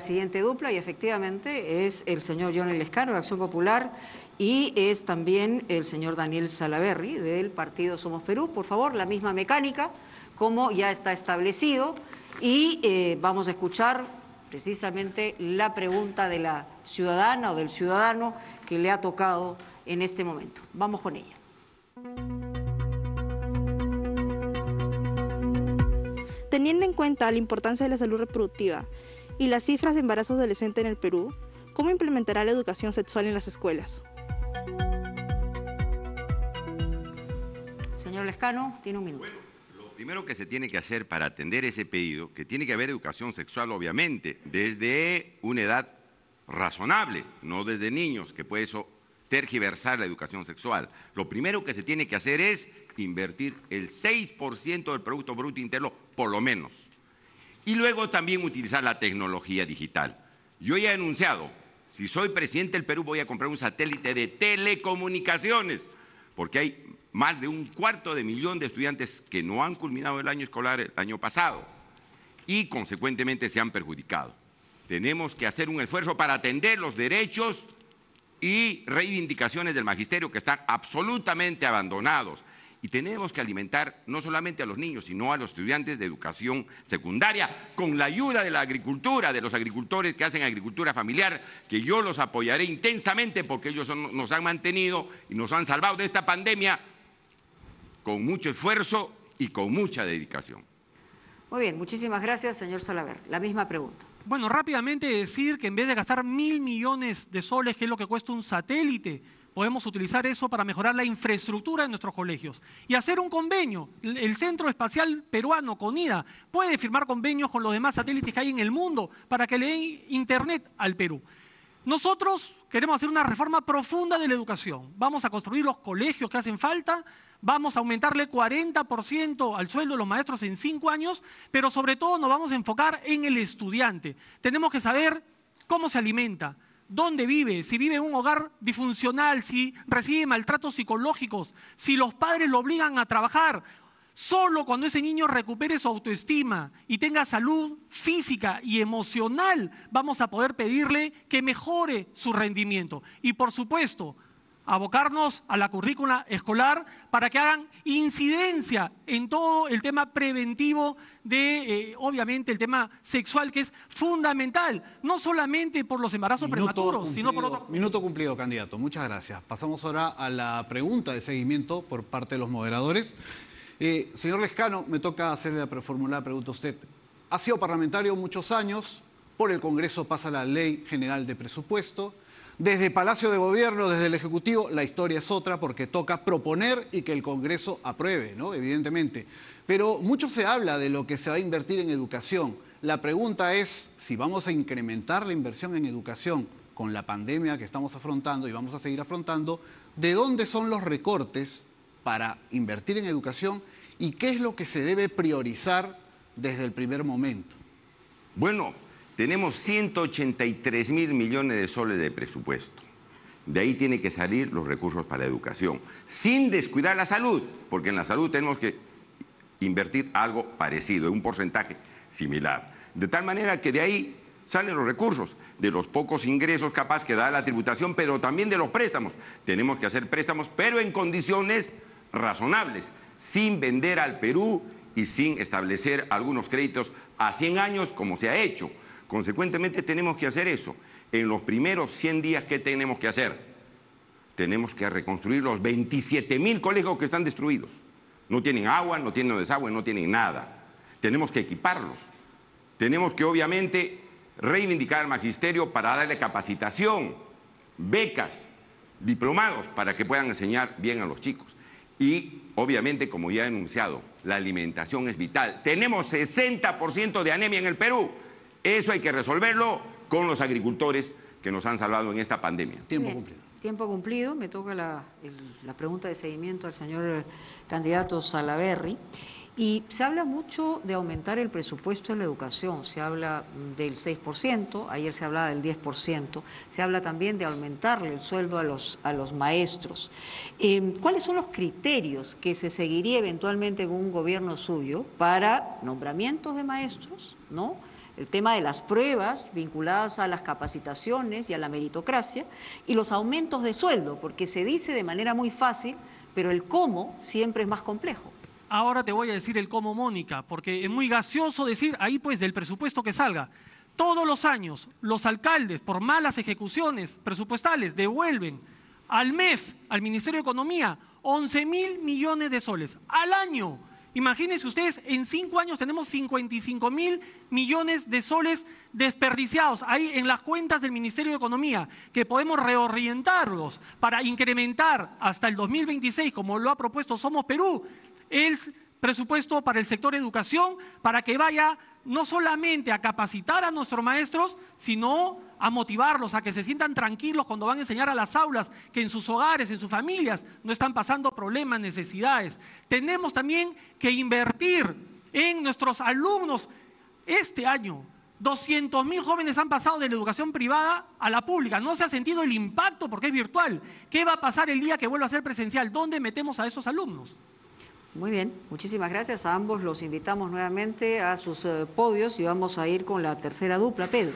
siguiente dupla y efectivamente es el señor John Escano de Acción Popular y es también el señor Daniel Salaverri del partido Somos Perú. Por favor, la misma mecánica como ya está establecido y eh, vamos a escuchar precisamente la pregunta de la ciudadana o del ciudadano que le ha tocado en este momento. Vamos con ella. Teniendo en cuenta la importancia de la salud reproductiva, y las cifras de embarazos adolescentes en el Perú, ¿cómo implementará la educación sexual en las escuelas? Señor Lescano, tiene un minuto. Bueno, lo primero que se tiene que hacer para atender ese pedido, que tiene que haber educación sexual, obviamente, desde una edad razonable, no desde niños, que puede eso tergiversar la educación sexual. Lo primero que se tiene que hacer es invertir el 6% del Producto Bruto Interno, por lo menos, y luego también utilizar la tecnología digital. Yo ya he anunciado, si soy presidente del Perú voy a comprar un satélite de telecomunicaciones, porque hay más de un cuarto de millón de estudiantes que no han culminado el año escolar el año pasado y consecuentemente se han perjudicado. Tenemos que hacer un esfuerzo para atender los derechos y reivindicaciones del magisterio que están absolutamente abandonados y tenemos que alimentar no solamente a los niños, sino a los estudiantes de educación secundaria, con la ayuda de la agricultura, de los agricultores que hacen agricultura familiar, que yo los apoyaré intensamente porque ellos nos han mantenido y nos han salvado de esta pandemia con mucho esfuerzo y con mucha dedicación. Muy bien, muchísimas gracias, señor Solaver. La misma pregunta. Bueno, rápidamente decir que en vez de gastar mil millones de soles, que es lo que cuesta un satélite, podemos utilizar eso para mejorar la infraestructura de nuestros colegios y hacer un convenio. El Centro Espacial Peruano, CONIDA, puede firmar convenios con los demás satélites que hay en el mundo para que le den Internet al Perú. Nosotros queremos hacer una reforma profunda de la educación. Vamos a construir los colegios que hacen falta, vamos a aumentarle 40% al sueldo de los maestros en cinco años, pero sobre todo nos vamos a enfocar en el estudiante. Tenemos que saber cómo se alimenta, dónde vive, si vive en un hogar disfuncional, si recibe maltratos psicológicos, si los padres lo obligan a trabajar. Solo cuando ese niño recupere su autoestima y tenga salud física y emocional, vamos a poder pedirle que mejore su rendimiento. Y por supuesto, abocarnos a la currícula escolar para que hagan incidencia en todo el tema preventivo de, eh, obviamente, el tema sexual, que es fundamental, no solamente por los embarazos prematuros, sino por otros. Minuto cumplido, candidato. Muchas gracias. Pasamos ahora a la pregunta de seguimiento por parte de los moderadores. Eh, señor Lescano, me toca hacerle la formulada pregunta a usted. Ha sido parlamentario muchos años, por el Congreso pasa la Ley General de Presupuesto desde Palacio de Gobierno, desde el Ejecutivo, la historia es otra porque toca proponer y que el Congreso apruebe, ¿no? Evidentemente. Pero mucho se habla de lo que se va a invertir en educación. La pregunta es si vamos a incrementar la inversión en educación con la pandemia que estamos afrontando y vamos a seguir afrontando, ¿de dónde son los recortes para invertir en educación y qué es lo que se debe priorizar desde el primer momento? Bueno, tenemos 183 mil millones de soles de presupuesto. De ahí tienen que salir los recursos para la educación, sin descuidar la salud, porque en la salud tenemos que invertir algo parecido, un porcentaje similar. De tal manera que de ahí salen los recursos, de los pocos ingresos capaz que da la tributación, pero también de los préstamos. Tenemos que hacer préstamos, pero en condiciones razonables, sin vender al Perú y sin establecer algunos créditos a 100 años como se ha hecho. Consecuentemente tenemos que hacer eso. En los primeros 100 días, ¿qué tenemos que hacer? Tenemos que reconstruir los 27 mil colegios que están destruidos. No tienen agua, no tienen desagüe, no tienen nada. Tenemos que equiparlos. Tenemos que obviamente reivindicar al magisterio para darle capacitación, becas, diplomados para que puedan enseñar bien a los chicos. Y obviamente, como ya he enunciado, la alimentación es vital. Tenemos 60% de anemia en el Perú. Eso hay que resolverlo con los agricultores que nos han salvado en esta pandemia. Tiempo cumplido. Tiempo cumplido. Me toca la, pregunta de seguimiento al señor eh, candidato Salaverri. Y se habla mucho de aumentar el presupuesto en la educación, se habla mm, del 6%, ayer se hablaba del 10%, se habla también de aumentarle el sueldo a los, a los maestros. Em, ¿Cuáles son los criterios que se seguiría eventualmente en un gobierno suyo para nombramientos de maestros, ¿no? el tema de las pruebas vinculadas a las capacitaciones y a la meritocracia, y los aumentos de sueldo, porque se dice de manera muy fácil, pero el cómo siempre es más complejo. Ahora te voy a decir el cómo, Mónica, porque es muy gaseoso decir ahí pues del presupuesto que salga. Todos los años los alcaldes, por malas ejecuciones presupuestales, devuelven al MEF, al Ministerio de Economía, 11 mil millones de soles al año Imagínense ustedes, en cinco años tenemos 55 mil millones de soles desperdiciados ahí en las cuentas del Ministerio de Economía, que podemos reorientarlos para incrementar hasta el 2026, como lo ha propuesto Somos Perú, el presupuesto para el sector educación, para que vaya no solamente a capacitar a nuestros maestros, sino a motivarlos, a que se sientan tranquilos cuando van a enseñar a las aulas, que en sus hogares, en sus familias, no están pasando problemas, necesidades. Tenemos también que invertir en nuestros alumnos. Este año, 200 mil jóvenes han pasado de la educación privada a la pública. No se ha sentido el impacto porque es virtual. ¿Qué va a pasar el día que vuelva a ser presencial? ¿Dónde metemos a esos alumnos? Muy bien, muchísimas gracias a ambos. Los invitamos nuevamente a sus eh, podios y vamos a ir con la tercera dupla, Pedro.